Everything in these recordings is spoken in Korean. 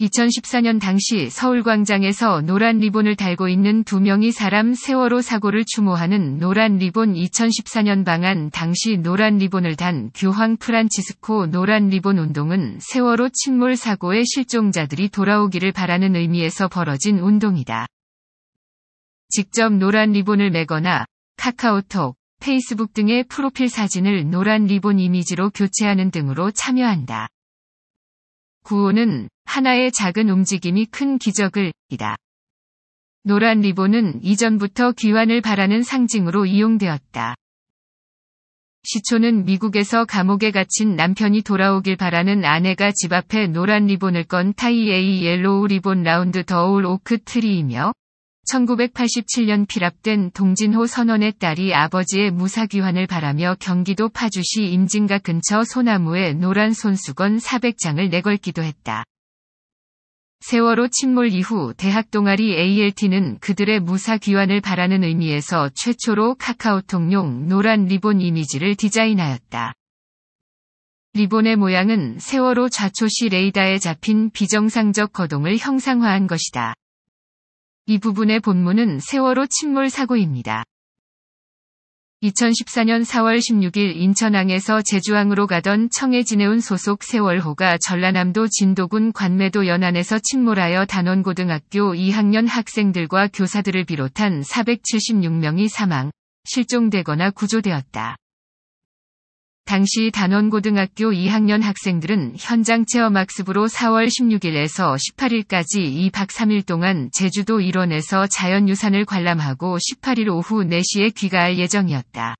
2014년 당시 서울광장에서 노란 리본을 달고 있는 두 명이 사람 세월호 사고를 추모하는 노란 리본 2014년 방안 당시 노란 리본을 단 교황 프란치스코 노란 리본 운동은 세월호 침몰 사고의 실종자들이 돌아오기를 바라는 의미에서 벌어진 운동이다. 직접 노란 리본을 매거나 카카오톡, 페이스북 등의 프로필 사진을 노란 리본 이미지로 교체하는 등으로 참여한다. 구호는 하나의 작은 움직임이 큰 기적을 이다. 노란 리본은 이전부터 귀환을 바라는 상징으로 이용되었다. 시초는 미국에서 감옥에 갇힌 남편이 돌아오길 바라는 아내가 집 앞에 노란 리본을 건 타이에이 옐로우 리본 라운드 더울 오크 트리이며 1987년 피랍된 동진호 선원의 딸이 아버지의 무사귀환을 바라며 경기도 파주시 임진각 근처 소나무에 노란 손수건 400장을 내걸기도 했다. 세월호 침몰 이후 대학 동아리 ALT는 그들의 무사 귀환을 바라는 의미에서 최초로 카카오톡용 노란 리본 이미지를 디자인하였다. 리본의 모양은 세월호 좌초시 레이다에 잡힌 비정상적 거동을 형상화한 것이다. 이 부분의 본문은 세월호 침몰 사고입니다. 2014년 4월 16일 인천항에서 제주항으로 가던 청해 진해운 소속 세월호가 전라남도 진도군 관매도 연안에서 침몰하여 단원고등학교 2학년 학생들과 교사들을 비롯한 476명이 사망, 실종되거나 구조되었다. 당시 단원고등학교 2학년 학생들은 현장 체험학습으로 4월 16일에서 18일까지 2박 3일 동안 제주도 일원에서 자연유산을 관람하고 18일 오후 4시에 귀가할 예정이었다.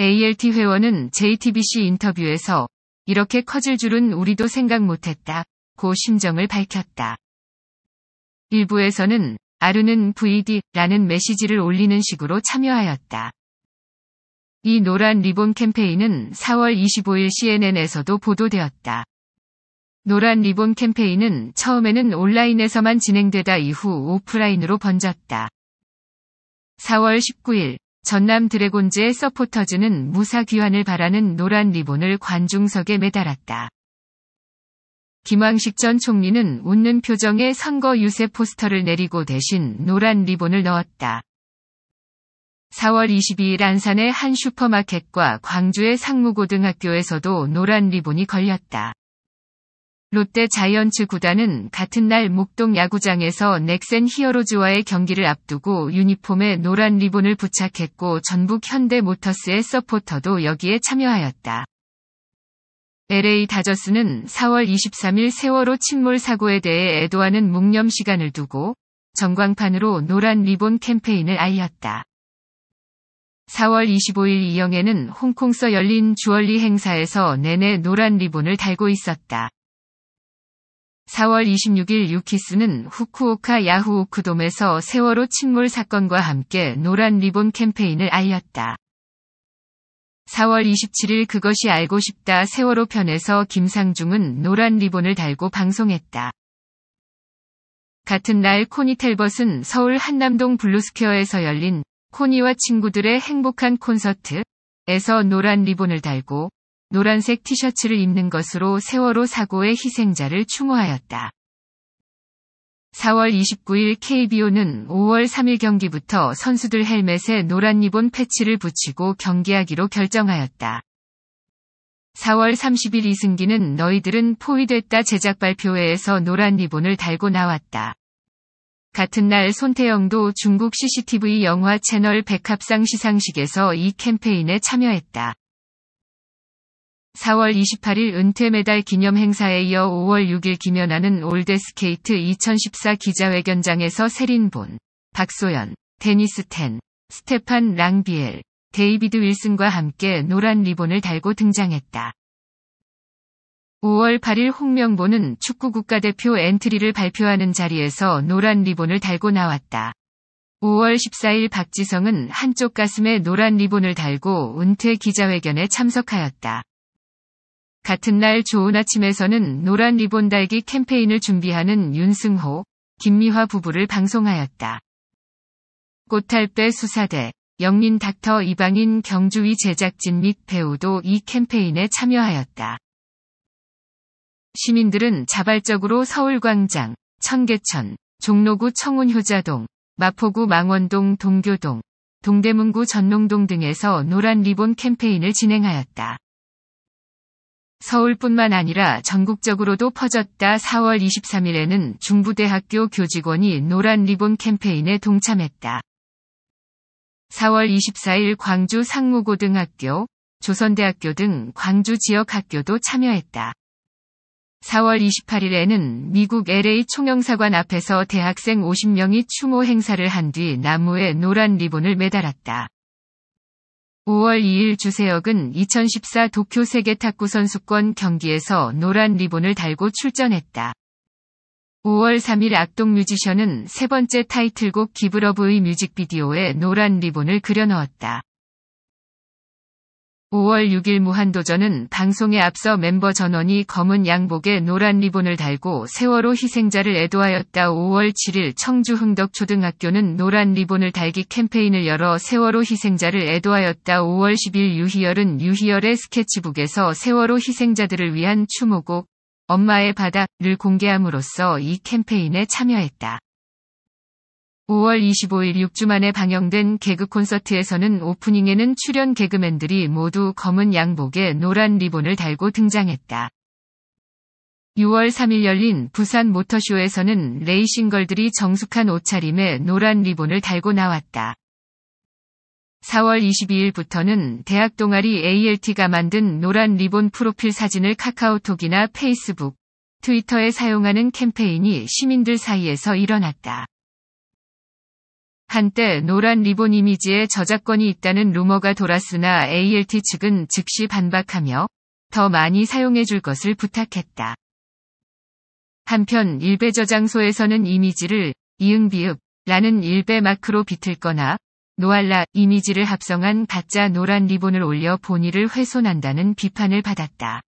ALT 회원은 JTBC 인터뷰에서 이렇게 커질 줄은 우리도 생각 못했다. 고 심정을 밝혔다. 일부에서는 아르는 VD라는 메시지를 올리는 식으로 참여하였다. 이 노란 리본 캠페인은 4월 25일 CNN에서도 보도되었다. 노란 리본 캠페인은 처음에는 온라인에서만 진행되다 이후 오프라인으로 번졌다. 4월 19일 전남 드래곤즈의 서포터즈는 무사 귀환을 바라는 노란 리본을 관중석에 매달았다. 김황식 전 총리는 웃는 표정의 선거 유세 포스터를 내리고 대신 노란 리본을 넣었다. 4월 22일 안산의 한 슈퍼마켓과 광주의 상무고등학교에서도 노란 리본이 걸렸다. 롯데 자이언츠 구단은 같은 날 목동 야구장에서 넥센 히어로즈와의 경기를 앞두고 유니폼에 노란 리본을 부착했고 전북 현대모터스의 서포터도 여기에 참여하였다. LA 다저스는 4월 23일 세월호 침몰 사고에 대해 애도하는 묵념 시간을 두고 전광판으로 노란 리본 캠페인을 알렸다. 4월 25일 이영애는 홍콩서 열린 주얼리 행사에서 내내 노란 리본을 달고 있었다. 4월 26일 유키스는 후쿠오카 야후오크돔에서 세월호 침몰 사건과 함께 노란 리본 캠페인을 알렸다. 4월 27일 그것이 알고 싶다 세월호 편에서 김상중은 노란 리본을 달고 방송했다. 같은 날 코니 텔벗은 서울 한남동 블루스퀘어에서 열린 코니와 친구들의 행복한 콘서트에서 노란 리본을 달고 노란색 티셔츠를 입는 것으로 세월호 사고의 희생자를 추모하였다. 4월 29일 KBO는 5월 3일 경기부터 선수들 헬멧에 노란 리본 패치를 붙이고 경기하기로 결정하였다. 4월 30일 이승기는 너희들은 포위됐다 제작 발표회에서 노란 리본을 달고 나왔다. 같은 날 손태영도 중국 CCTV 영화 채널 백합상 시상식에서 이 캠페인에 참여했다. 4월 28일 은퇴 메달 기념 행사에 이어 5월 6일 김연아는 올드스케이트 2014 기자회견장에서 세린본, 박소연, 데니스 텐, 스테판 랑비엘, 데이비드 윌슨과 함께 노란 리본을 달고 등장했다. 5월 8일 홍명보는 축구 국가대표 엔트리를 발표하는 자리에서 노란 리본을 달고 나왔다. 5월 14일 박지성은 한쪽 가슴에 노란 리본을 달고 은퇴 기자회견에 참석하였다. 같은 날 좋은 아침에서는 노란 리본 달기 캠페인을 준비하는 윤승호, 김미화 부부를 방송하였다. 꽃할배 수사대, 영민 닥터 이방인 경주위 제작진 및 배우도 이 캠페인에 참여하였다. 시민들은 자발적으로 서울광장, 청계천, 종로구 청운효자동, 마포구 망원동 동교동, 동대문구 전농동 등에서 노란 리본 캠페인을 진행하였다. 서울뿐만 아니라 전국적으로도 퍼졌다 4월 23일에는 중부대학교 교직원이 노란 리본 캠페인에 동참했다. 4월 24일 광주 상무고등학교, 조선대학교 등 광주 지역 학교도 참여했다. 4월 28일에는 미국 LA 총영사관 앞에서 대학생 50명이 추모 행사를 한 뒤 나무에 노란 리본을 매달았다. 5월 2일 주세혁은 2014 도쿄 세계 탁구 선수권 경기에서 노란 리본을 달고 출전했다. 5월 3일 악동 뮤지션은 세 번째 타이틀곡 기브러브의 뮤직비디오에 노란 리본을 그려 넣었다. 5월 6일 무한도전은 방송에 앞서 멤버 전원이 검은 양복에 노란 리본을 달고 세월호 희생자를 애도하였다. 5월 7일 청주 흥덕초등학교는 노란 리본을 달기 캠페인을 열어 세월호 희생자를 애도하였다. 5월 10일 유희열은 유희열의 스케치북에서 세월호 희생자들을 위한 추모곡 엄마의 바다를 공개함으로써 이 캠페인에 참여했다. 5월 25일 6주 만에 방영된 개그 콘서트에서는 오프닝에는 출연 개그맨들이 모두 검은 양복에 노란 리본을 달고 등장했다. 6월 3일 열린 부산 모터쇼에서는 레이싱걸들이 정숙한 옷차림에 노란 리본을 달고 나왔다. 4월 22일부터는 대학 동아리 ALT가 만든 노란 리본 프로필 사진을 카카오톡이나 페이스북, 트위터에 사용하는 캠페인이 시민들 사이에서 일어났다. 한때 노란 리본 이미지에 저작권이 있다는 루머가 돌았으나 ALT 측은 즉시 반박하며 더 많이 사용해줄 것을 부탁했다. 한편 일베 저장소에서는 이미지를 이응비읍라는 일베 마크로 비틀거나 노알라 이미지를 합성한 가짜 노란 리본을 올려 본의를 훼손한다는 비판을 받았다.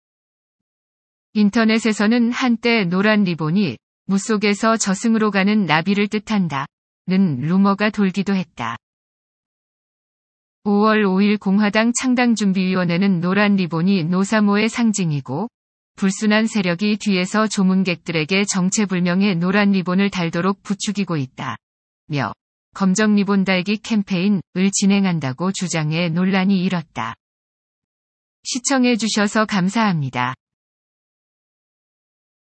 인터넷에서는 한때 노란 리본이 무속에서 저승으로 가는 나비를 뜻한다. 는 루머가 돌기도 했다. 5월 5일 공화당 창당준비위원회는 노란 리본이 노사모의 상징이고 불순한 세력이 뒤에서 조문객들에게 정체불명의 노란 리본을 달도록 부추기고 있다. 며 검정 리본 달기 캠페인을 진행한다고 주장해 논란이 일었다. 시청해주셔서 감사합니다.